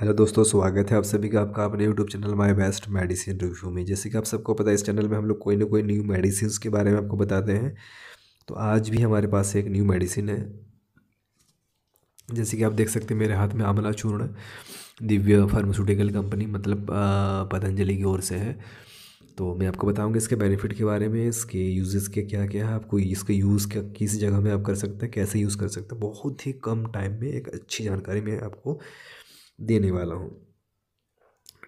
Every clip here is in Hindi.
हेलो दोस्तों स्वागत है आप सभी का आपका अपने YouTube channel my best medicine review में जैसे कि आप सबको पता है इस चैनल में हम लोग कोई ना कोई न्यू मेडिसिन के बारे में आपको बताते हैं तो आज भी हमारे पास एक न्यू मेडिसिन है जैसे कि आप देख सकते हैं मेरे हाथ में आमला चूर्ण दिव्य फार्मास्यूटिकल कंपनी मतलब पतंजलि की ओर से है तो मैं आपको बताऊंगा इसके बेनिफिट के बारे में इसके यूजेस के क्या क्या है आपको इसका यूज़ क्या किस जगह में आप कर सकते हैं कैसे यूज़ कर सकते हैं बहुत ही कम टाइम में एक अच्छी जानकारी मैं आपको देने वाला हूँ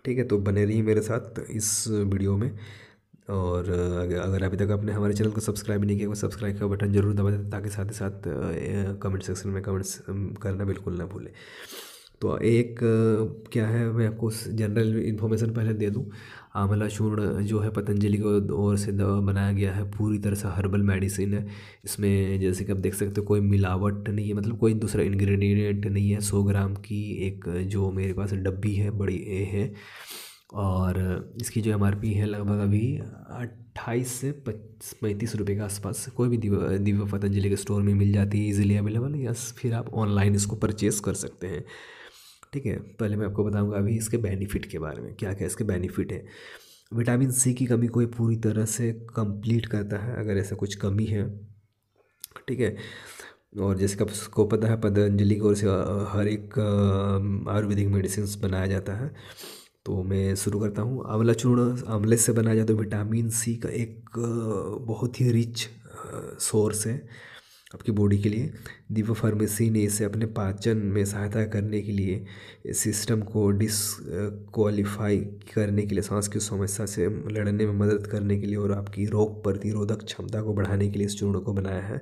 ठीक है तो बने रहिए मेरे साथ इस वीडियो में और अगर अभी तक आपने हमारे चैनल को सब्सक्राइब नहीं किया तो सब्सक्राइब का बटन जरूर दबा दें ताकि साथ ही साथ कमेंट सेक्शन में कमेंट्स करना बिल्कुल ना भूलें तो एक क्या है मैं आपको जनरल इन्फॉर्मेशन पहले दे दूं आंवला चूर्ण जो है पतंजलि को ओर से दवा बनाया गया है पूरी तरह से हर्बल मेडिसिन है इसमें जैसे कि आप देख सकते हो कोई मिलावट नहीं है मतलब कोई दूसरा इंग्रेडिएंट नहीं है सौ ग्राम की एक जो मेरे पास डब्बी है बड़ी ए है और इसकी जो एम है लगभग अभी अट्ठाईस से पैंतीस रुपये के आसपास कोई भी दिव्य दिव्य पतंजलि के स्टोर में मिल जाती है इजीली अवेलेबल या फिर आप ऑनलाइन इसको परचेज़ कर सकते हैं ठीक है पहले मैं आपको बताऊंगा अभी इसके बेनिफिट के बारे में क्या क्या इसके बेनिफिट है विटामिन सी की कमी को ये पूरी तरह से कंप्लीट करता है अगर ऐसा कुछ कमी है ठीक है और जैसे कि आपको पता है पतंजलि की ओर से हर एक आयुर्वेदिक मेडिसिन बनाया जाता है तो मैं शुरू करता हूँ आंवला चूर्ण आंवले से बनाया जाता है विटामिन सी का एक बहुत ही रिच सोर्स है आपकी बॉडी के लिए फार्मेसी ने इसे अपने पाचन में सहायता करने के लिए सिस्टम को डिसक्वालीफाई करने के लिए सांस की समस्या से लड़ने में मदद करने के लिए और आपकी रोग प्रतिरोधक क्षमता को बढ़ाने के लिए इस चूर्ण को बनाया है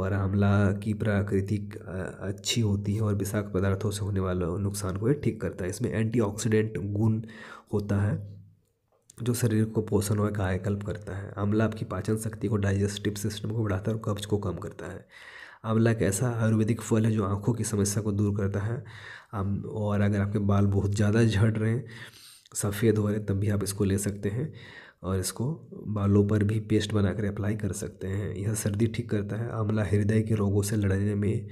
और आमला की प्राकृतिक अच्छी होती है और विषाक्त पदार्थों से होने वाले नुकसान को ये ठीक करता है इसमें एंटीऑक्सीडेंट गुण होता है जो शरीर को पोषण और कायाकल्प करता है आंवला आपकी पाचन शक्ति को डाइजेस्टिव सिस्टम को बढ़ाता है और कब्ज को कम करता है आंवला एक ऐसा आयुर्वेदिक फल है जो आँखों की समस्या को दूर करता है और अगर आपके बाल बहुत ज़्यादा झड़ रहे हैं सफ़ेद हो रहे तब भी आप इसको ले सकते हैं और इसको बालों पर भी पेस्ट बनाकर अप्लाई कर सकते हैं यह सर्दी ठीक करता है आंवला हृदय के रोगों से लड़ने में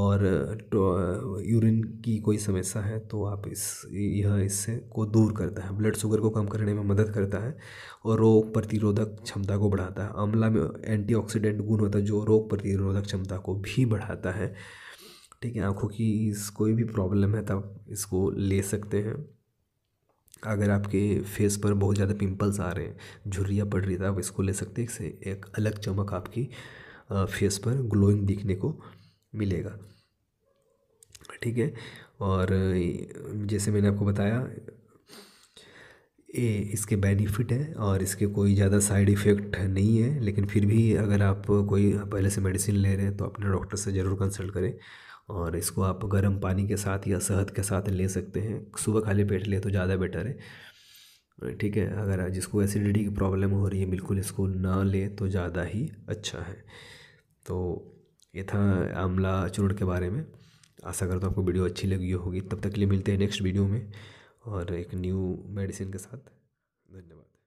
और यूरिन तो, की कोई समस्या है तो आप इस यह इससे को दूर करता है ब्लड शुगर को कम करने में मदद करता है और रोग प्रतिरोधक क्षमता को बढ़ाता है आंवला में एंटीऑक्सीडेंट गुण होता है जो रोग प्रतिरोधक क्षमता को भी बढ़ाता है ठीक है आँखों की कोई भी प्रॉब्लम है तब इसको ले सकते हैं अगर आपके फेस पर बहुत ज़्यादा पिंपल्स आ रहे हैं झुर्रियाँ पड़ रही है तो आप इसको ले सकते हैं इससे एक अलग चमक आपकी फेस पर ग्लोइंग दिखने को मिलेगा ठीक है और जैसे मैंने आपको बताया ये इसके बेनिफिट हैं और इसके कोई ज़्यादा साइड इफ़ेक्ट नहीं है लेकिन फिर भी अगर आप कोई पहले से मेडिसिन ले रहे हैं तो अपने डॉक्टर से ज़रूर कंसल्ट करें और इसको आप गर्म पानी के साथ या शहद के साथ ले सकते हैं सुबह खाली पेट ले तो ज़्यादा बेटर है ठीक है अगर जिसको एसिडिटी की प्रॉब्लम हो रही है बिल्कुल इसको ना ले तो ज़्यादा ही अच्छा है तो ये था आंवला चूर्ण के बारे में आशा करता हूँ आपको वीडियो अच्छी लगी होगी तब तक के लिए मिलते हैं नेक्स्ट वीडियो में और एक न्यू मेडिसिन के साथ धन्यवाद